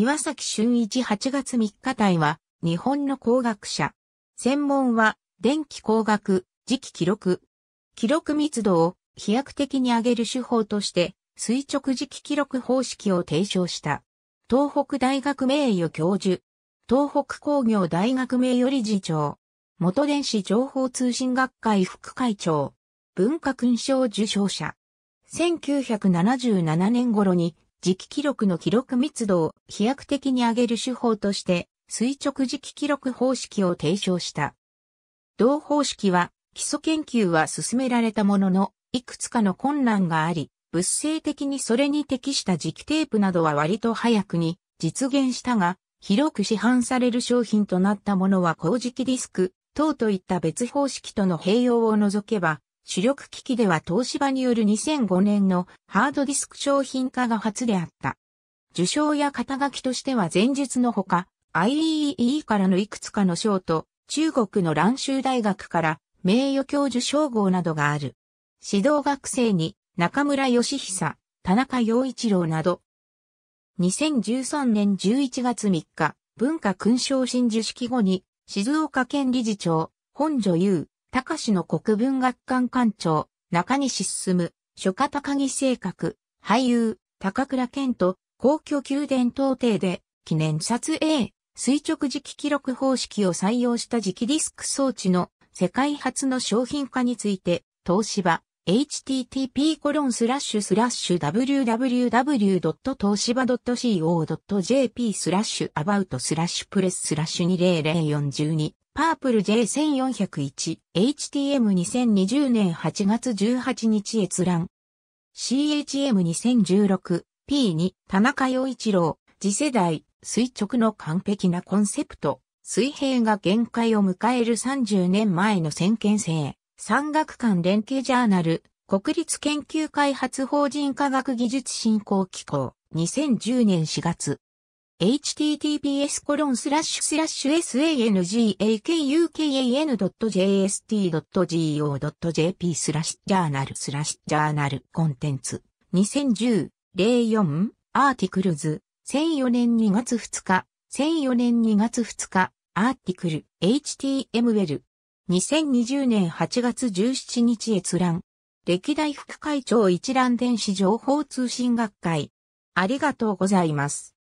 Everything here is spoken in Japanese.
岩崎俊一8月3日隊は、日本の工学者。専門は、電気工学、磁気記録。記録密度を飛躍的に上げる手法として、垂直磁気記録方式を提唱した。東北大学名誉教授。東北工業大学名誉理事長。元電子情報通信学会副会長。文化勲章受章者。1977年頃に磁気記録の記録密度を飛躍的に上げる手法として、垂直磁気記録方式を提唱した。同方式は、基礎研究は進められたものの、いくつかの困難があり、物性的にそれに適した磁気テープなどは割と早くに実現したが、広く市販される商品となったものは工磁気ディスク、等といった別方式との併用を除けば、主力機器では東芝による2005年のハードディスク商品化が初であった。受賞や肩書きとしては前述のほか、IEEE からのいくつかの賞と、中国の蘭州大学から名誉教授称号などがある。指導学生に中村義久、田中陽一郎など。2013年11月3日、文化勲章新授式後に、静岡県理事長、本女優、高志の国文学館館長、中西進、初家高木正格、俳優、高倉健と、皇居宮殿到底で、記念撮影、垂直磁気記録方式を採用した磁気ディスク装置の世界初の商品化について、東芝、http://www.toshiba.co.jp スラッシュ about スラッシュプレススラッシュ200412パープル J1401 HTM2020 年8月18日閲覧 CHM2016 P2 田中洋一郎次世代垂直の完璧なコンセプト水平が限界を迎える30年前の先見性産学間連携ジャーナル、国立研究開発法人科学技術振興機構、2010年4月。https コロンスラッシュスラッシュ s a n g a k u k a n j s t g o j p スラッシュジャーナルスラッシュジャーナルコンテンツ2010-04アーティクルズ1004年2月2日1004年2月2日アーティクル html 2020年8月17日閲覧。歴代副会長一覧電子情報通信学会。ありがとうございます。